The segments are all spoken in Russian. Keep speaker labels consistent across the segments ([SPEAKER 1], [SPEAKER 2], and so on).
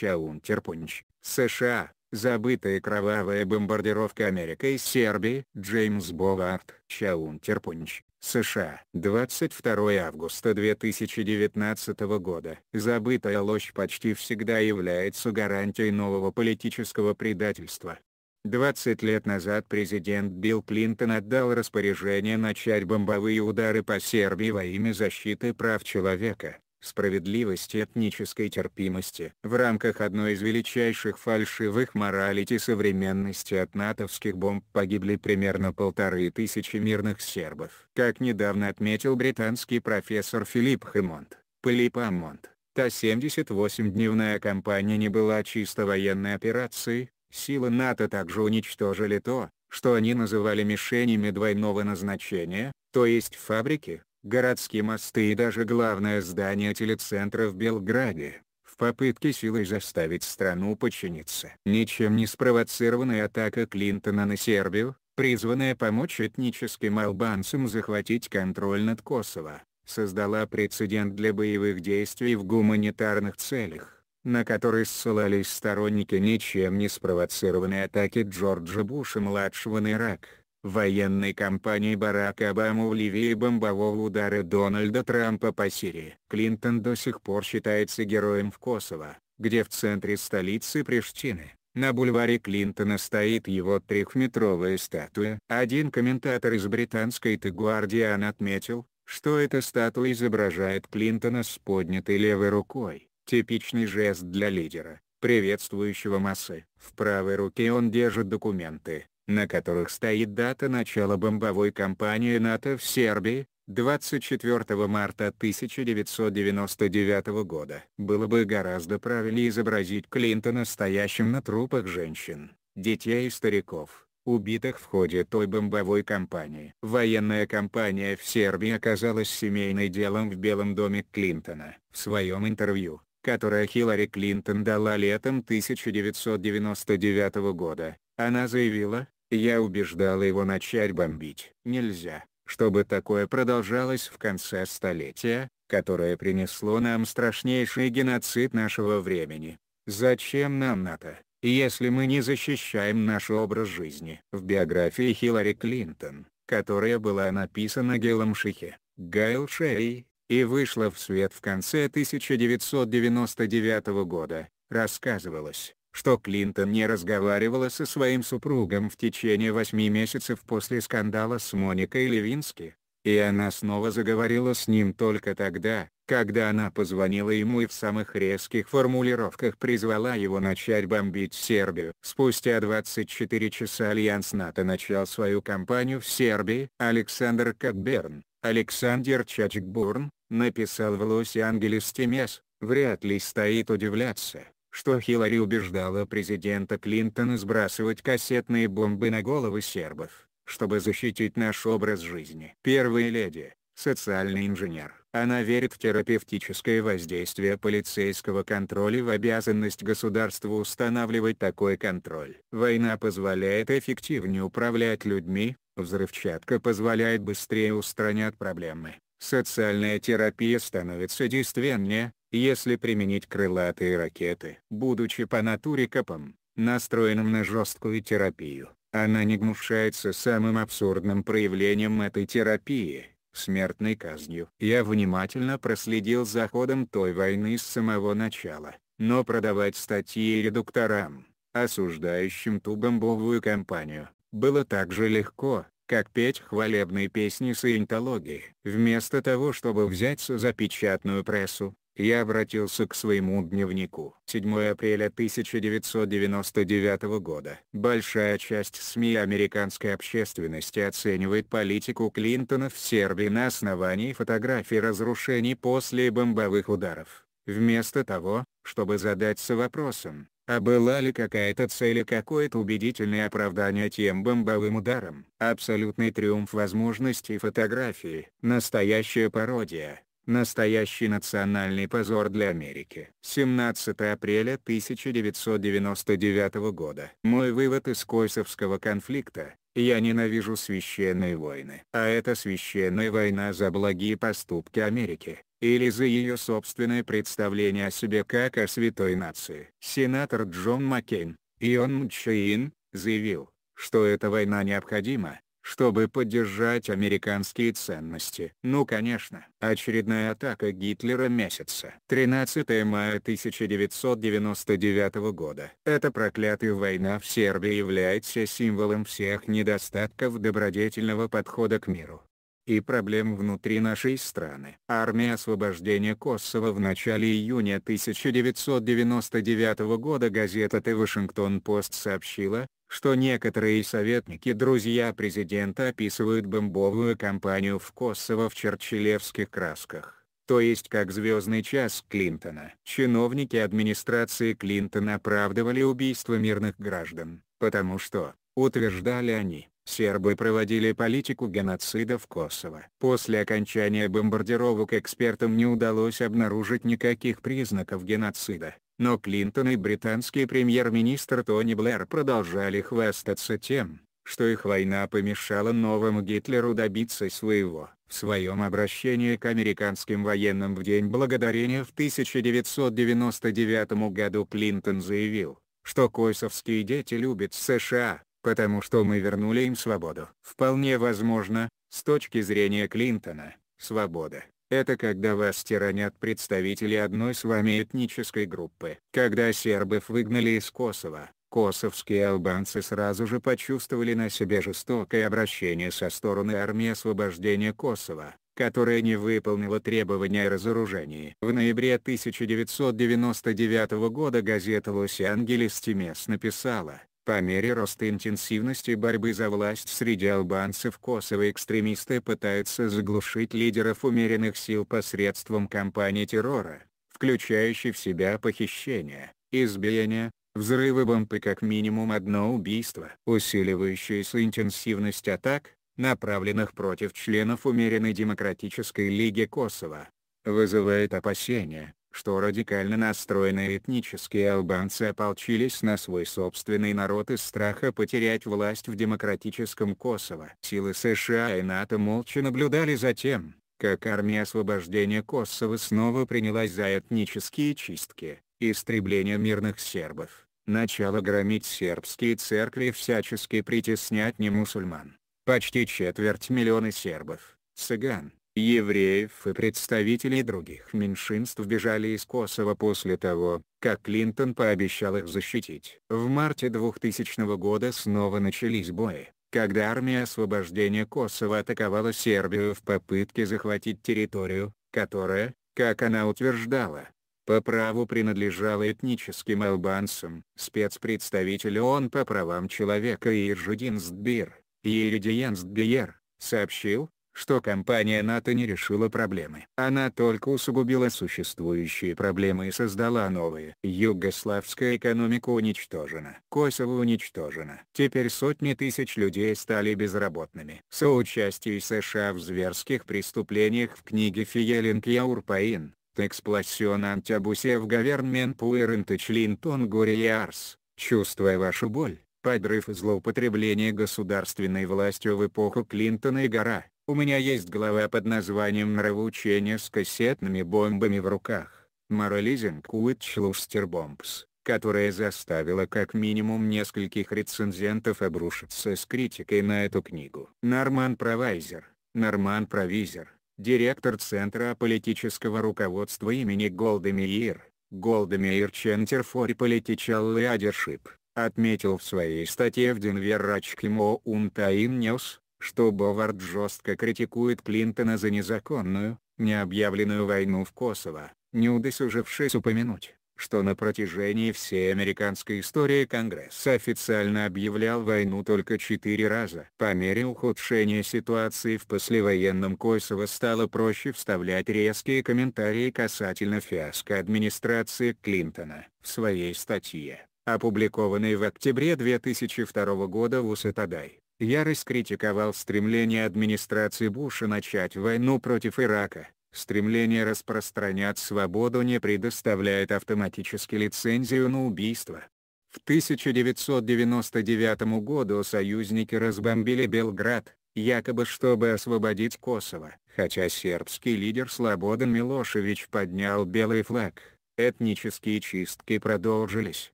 [SPEAKER 1] Чаунтерпунч, США, забытая кровавая бомбардировка Америка и Сербии, Джеймс Бовард, Чаунтерпунч, США. 22 августа 2019 года. Забытая ложь почти всегда является гарантией нового политического предательства. 20 лет назад президент Билл Клинтон отдал распоряжение начать бомбовые удары по Сербии во имя защиты прав человека справедливости этнической терпимости. В рамках одной из величайших фальшивых моралити современности от натовских бомб погибли примерно полторы тысячи мирных сербов. Как недавно отметил британский профессор Филипп Хэммонд, Пилипп Аммонд, та 78-дневная кампания не была чисто военной операцией, силы НАТО также уничтожили то, что они называли мишенями двойного назначения, то есть фабрики, городские мосты и даже главное здание телецентра в Белграде, в попытке силой заставить страну подчиниться. Ничем не спровоцированная атака Клинтона на Сербию, призванная помочь этническим албанцам захватить контроль над Косово, создала прецедент для боевых действий в гуманитарных целях, на который ссылались сторонники ничем не спровоцированной атаки Джорджа Буша-младшего на Ирак военной кампании Барака Обамы в Ливии бомбового удара Дональда Трампа по Сирии. Клинтон до сих пор считается героем в Косово, где в центре столицы Приштины, на бульваре Клинтона стоит его трехметровая статуя. Один комментатор из британской The Guardian отметил, что эта статуя изображает Клинтона с поднятой левой рукой, типичный жест для лидера, приветствующего массы. В правой руке он держит документы, на которых стоит дата начала бомбовой кампании НАТО в Сербии, 24 марта 1999 года. Было бы гораздо правильнее изобразить Клинтона стоящим на трупах женщин, детей и стариков, убитых в ходе той бомбовой кампании. Военная кампания в Сербии оказалась семейным делом в Белом доме Клинтона. В своем интервью, которое Хиллари Клинтон дала летом 1999 года, она заявила, я убеждала его начать бомбить. Нельзя, чтобы такое продолжалось в конце столетия, которое принесло нам страшнейший геноцид нашего времени. Зачем нам НАТО, если мы не защищаем наш образ жизни? В биографии Хиллари Клинтон, которая была написана Гелом Шихе, Гайл Шерри, и вышла в свет в конце 1999 года, рассказывалось, что Клинтон не разговаривала со своим супругом в течение восьми месяцев после скандала с Моникой Левински, и она снова заговорила с ним только тогда, когда она позвонила ему и в самых резких формулировках призвала его начать бомбить Сербию. Спустя 24 часа Альянс НАТО начал свою кампанию в Сербии. Александр Кадберн, Александр Чачкбурн, написал в Лос-Анджелес Тимес, вряд ли стоит удивляться, что Хиллари убеждала президента Клинтона сбрасывать кассетные бомбы на головы сербов, чтобы защитить наш образ жизни. Первая леди, социальный инженер. Она верит в терапевтическое воздействие полицейского контроля в обязанность государства устанавливать такой контроль. Война позволяет эффективнее управлять людьми, взрывчатка позволяет быстрее устранять проблемы. Социальная терапия становится действеннее, если применить крылатые ракеты, будучи по натуре копом, настроенным на жесткую терапию, она не гнушается самым абсурдным проявлением этой терапии – смертной казнью. Я внимательно проследил за ходом той войны с самого начала, но продавать статьи редукторам, осуждающим ту бомбовую кампанию, было так же легко, как петь хвалебные песни саентологии. Вместо того чтобы взяться за печатную прессу, я обратился к своему дневнику. 7 апреля 1999 года. Большая часть СМИ американской общественности оценивает политику Клинтона в Сербии на основании фотографий разрушений после бомбовых ударов. Вместо того, чтобы задаться вопросом, а была ли какая-то цель и какое-то убедительное оправдание тем бомбовым ударом, Абсолютный триумф возможностей фотографии. Настоящая пародия, Настоящий национальный позор для Америки. 17 апреля 1999 года. Мой вывод из Косовского конфликта – я ненавижу священные войны. А это священная война за благие поступки Америки, или за ее собственное представление о себе как о святой нации. Сенатор Джон Маккейн, Ион Чейн, заявил, что эта война необходима, чтобы поддержать американские ценности. Ну конечно. Очередная атака Гитлера месяца. 13 мая 1999 года. Эта проклятая война в Сербии является символом всех недостатков добродетельного подхода к миру и проблем внутри нашей страны. Армия освобождения Косово в начале июня 1999 года газета The Washington Post сообщила, что некоторые советники друзья президента описывают бомбовую кампанию в Косово в черчиллевских красках то есть как звездный час Клинтона. Чиновники администрации Клинтона оправдывали убийство мирных граждан, потому что, утверждали они, сербы проводили политику геноцида в Косово. После окончания бомбардировок экспертам не удалось обнаружить никаких признаков геноцида но Клинтон и британский премьер-министр Тони Блэр продолжали хвастаться тем, что их война помешала новому Гитлеру добиться своего. В своем обращении к американским военным в День Благодарения в 1999 году Клинтон заявил, что косовские дети любят США, потому что мы вернули им свободу. Вполне возможно, с точки зрения Клинтона, свобода это когда вас тиранят представители одной с вами этнической группы. Когда сербов выгнали из Косово, косовские албанцы сразу же почувствовали на себе жестокое обращение со стороны армии освобождения Косово которая не выполнила требования о разоружении. В ноябре 1999 года газета «Лос-Анджелес Тимес» написала, по мере роста интенсивности борьбы за власть среди албанцев косовые экстремисты пытаются заглушить лидеров умеренных сил посредством кампании террора, включающей в себя похищение, избиение, взрывы бомб и как минимум одно убийство. Усиливающаяся интенсивность атак, направленных против членов умеренной демократической лиги Косово, вызывает опасения, что радикально настроенные этнические албанцы ополчились на свой собственный народ из страха потерять власть в демократическом Косово. Силы США и НАТО молча наблюдали за тем, как армия освобождения Косово снова принялась за этнические чистки, истребление мирных сербов, начало громить сербские церкви и всячески притеснять немусульман. Почти четверть миллиона сербов, цыган, евреев и представителей других меньшинств бежали из Косово после того, как Клинтон пообещал их защитить. В марте 2000 года снова начались бои, когда армия освобождения Косово атаковала Сербию в попытке захватить территорию, которая, как она утверждала, по праву принадлежала этническим албанцам. Спецпредставитель ООН по правам человека Иржудин Сдбир, Иридиан Сдбиер, сообщил, что компания НАТО не решила проблемы. Она только усугубила существующие проблемы и создала новые. Югославская экономика уничтожена. Косово уничтожено. Теперь сотни тысяч людей стали безработными. Соучастие США в зверских преступлениях в книге Фиелинг Яурпаин, Текспласионант Абусев Гавернмен Пуэрнте Члинтон Гориарс, чувствуя вашу боль подрыв и злоупотребление государственной властью в эпоху Клинтона и гора, у меня есть глава под названием «Нравоучение с кассетными бомбами в руках», «Морализинг Уитчлустербомбс», которая заставила как минимум нескольких рецензентов обрушиться с критикой на эту книгу. Норман Провайзер, Норман Провизер, директор Центра политического руководства имени Голдемиир, Голдемиир Чентер for Political Leadership, отметил в своей статье в Denver Rachkimo Untain News, что Бовард жестко критикует Клинтона за незаконную, необъявленную войну в Косово, не удосужившись упомянуть, что на протяжении всей американской истории Конгресс официально объявлял войну только четыре раза. По мере ухудшения ситуации в послевоенном Косово стало проще вставлять резкие комментарии касательно фиаско администрации Клинтона. В своей статье, опубликованной в октябре 2002 года в Усатадай, я раскритиковал стремление администрации Буша начать войну против Ирака. Стремление распространять свободу не предоставляет автоматически лицензию на убийство. В 1999 году союзники разбомбили Белград, якобы чтобы освободить Косово. Хотя сербский лидер Слободан Милошевич поднял белый флаг, этнические чистки продолжились.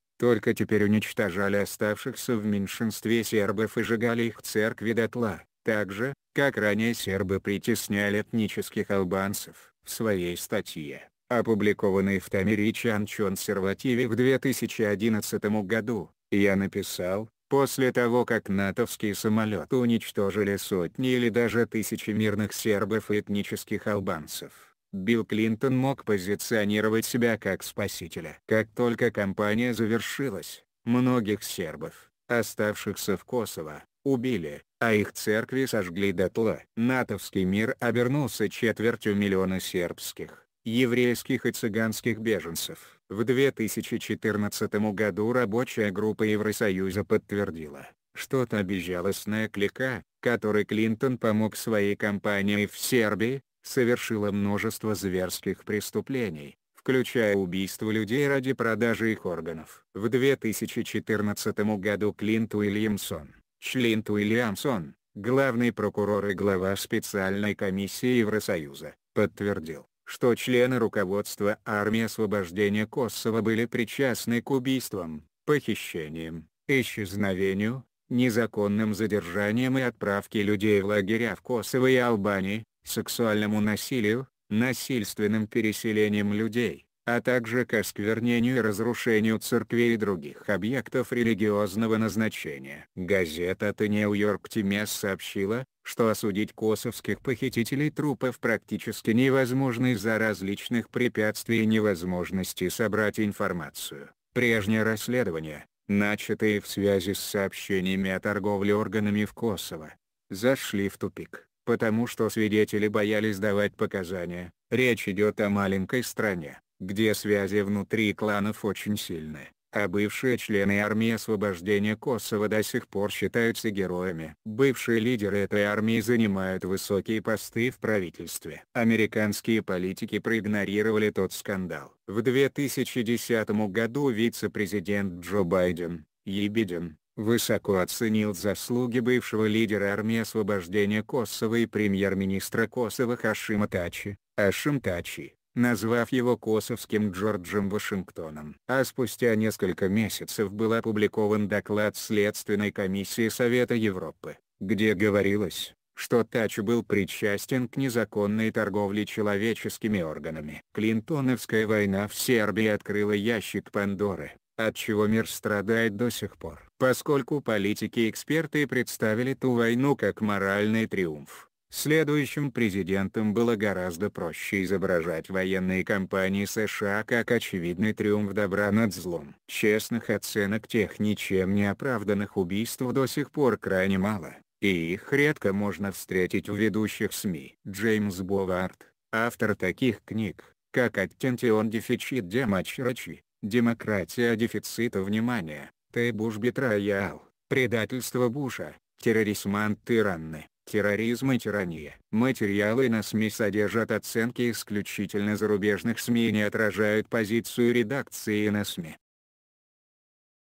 [SPEAKER 1] Только теперь уничтожали оставшихся в меньшинстве сербов и сжигали их церкви дотла, так же, как ранее сербы притесняли этнических албанцев. В своей статье, опубликованной в Тамиричи Анчон в 2011 году, я написал, После того как натовские самолеты уничтожили сотни или даже тысячи мирных сербов и этнических албанцев, Билл Клинтон мог позиционировать себя как спасителя. Как только кампания завершилась, многих сербов, оставшихся в Косово, убили, а их церкви сожгли дотла. Натовский мир обернулся четвертью миллиона сербских, еврейских и цыганских беженцев. В 2014 году рабочая группа Евросоюза подтвердила, что та безжалостная клика, которой Клинтон помог своей кампании в Сербии, совершила множество зверских преступлений, включая убийство людей ради продажи их органов. В 2014 году Клинт Уильямсон, Члинт Уильямсон, главный прокурор и глава специальной комиссии Евросоюза, подтвердил, что члены руководства армии освобождения Косово были причастны к убийствам, похищениям, исчезновению, незаконным задержаниям и отправке людей в лагеря в Косово и Албании, сексуальному насилию, насильственным переселением людей, а также к осквернению и разрушению церквей и других объектов религиозного назначения. Газета «The New York Times» сообщила, что осудить косовских похитителей трупов практически невозможно из-за различных препятствий и невозможности собрать информацию. Прежнее расследование, начатые в связи с сообщениями о торговле органами в КОСОВО, зашли в тупик потому что свидетели боялись давать показания. Речь идет о маленькой стране, где связи внутри кланов очень сильны, а бывшие члены армии освобождения Косово до сих пор считаются героями. Бывшие лидеры этой армии занимают высокие посты в правительстве. Американские политики проигнорировали тот скандал. В 2010 году вице-президент Джо Байден, Ебедин, высоко оценил заслуги бывшего лидера армии освобождения Косово и премьер-министра Косово Хашима Тачи, Ашим Тачи, назвав его косовским Джорджем Вашингтоном. А спустя несколько месяцев был опубликован доклад Следственной комиссии Совета Европы, где говорилось, что Тачи был причастен к незаконной торговле человеческими органами. Клинтоновская война в Сербии открыла ящик Пандоры, от чего мир страдает до сих пор. Поскольку политики и эксперты представили ту войну как моральный триумф, следующим президентам было гораздо проще изображать военные кампании США как очевидный триумф добра над злом. Честных оценок тех ничем не оправданных убийств до сих пор крайне мало, и их редко можно встретить в ведущих СМИ. Джеймс Бовард, автор таких книг, как «Оттенти он дефицит демочрачи», Демократия дефицита внимания, Тайбуш Бетраял, предательство Буша, Терроризм тиранны, терроризм и тирания. Материалы на СМИ содержат оценки исключительно зарубежных СМИ и не отражают позицию редакции на СМИ.